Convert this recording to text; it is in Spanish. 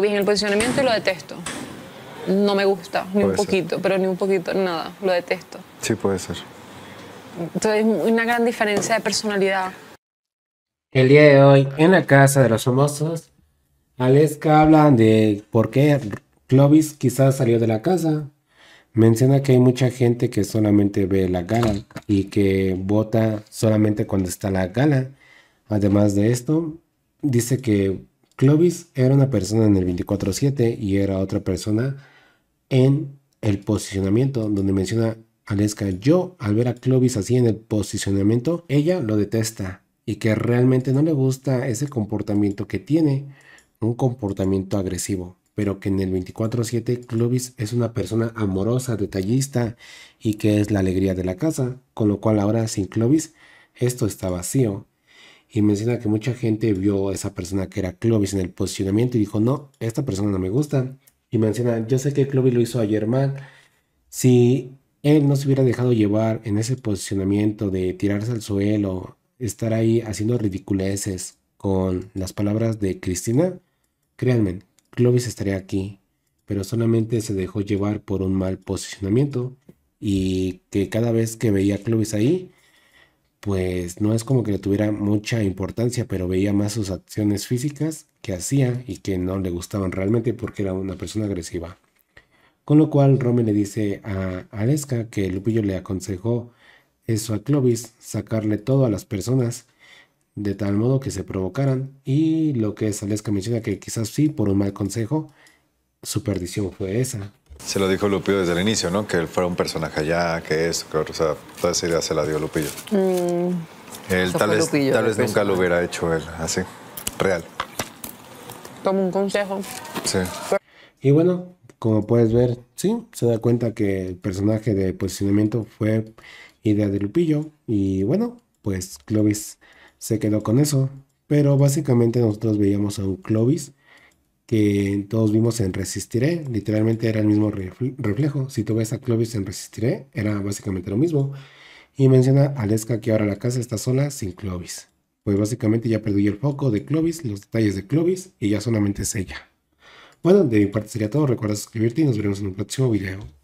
bien el posicionamiento y lo detesto. No me gusta, ni un poquito, pero ni un poquito, nada, lo detesto. Sí, puede ser. Entonces, una gran diferencia de personalidad. El día de hoy, en la casa de los famosos, Aleska habla de por qué Clovis quizás salió de la casa. Menciona que hay mucha gente que solamente ve la gala y que vota solamente cuando está la gala. Además de esto, dice que Clovis era una persona en el 24-7 y era otra persona en el posicionamiento, donde menciona Aleska, yo al ver a Clovis así en el posicionamiento, ella lo detesta y que realmente no le gusta ese comportamiento que tiene, un comportamiento agresivo, pero que en el 24/7 Clovis es una persona amorosa, detallista y que es la alegría de la casa, con lo cual ahora sin Clovis esto está vacío y menciona que mucha gente vio a esa persona que era Clovis en el posicionamiento y dijo, no, esta persona no me gusta. Y menciona, yo sé que Clovis lo hizo ayer mal. Si él no se hubiera dejado llevar en ese posicionamiento de tirarse al suelo, estar ahí haciendo ridiculeces con las palabras de Cristina, créanme, Clovis estaría aquí, pero solamente se dejó llevar por un mal posicionamiento y que cada vez que veía a Clovis ahí, pues no es como que le tuviera mucha importancia, pero veía más sus acciones físicas que hacía y que no le gustaban realmente porque era una persona agresiva. Con lo cual Rome le dice a Aleska que Lupillo le aconsejó eso a Clovis, sacarle todo a las personas de tal modo que se provocaran y lo que es Aleska menciona que quizás sí por un mal consejo, su perdición fue esa, se lo dijo Lupillo desde el inicio, ¿no? Que él fuera un personaje allá, que esto, que otro. O sea, toda esa idea se la dio Lupillo. Mm. él tal vez, tal vez nunca lo hubiera hecho él, así, real. Como un consejo. Sí. Y bueno, como puedes ver, sí, se da cuenta que el personaje de posicionamiento fue idea de Lupillo. Y bueno, pues Clovis se quedó con eso. Pero básicamente nosotros veíamos a un Clovis que todos vimos en Resistiré, literalmente era el mismo reflejo. Si tú ves a Clovis en Resistiré, era básicamente lo mismo. Y menciona a Leska que ahora la casa está sola sin Clovis. Pues básicamente ya perdí el foco de Clovis, los detalles de Clovis y ya solamente es ella. Bueno, de mi parte sería todo. Recuerda suscribirte y nos veremos en un próximo video.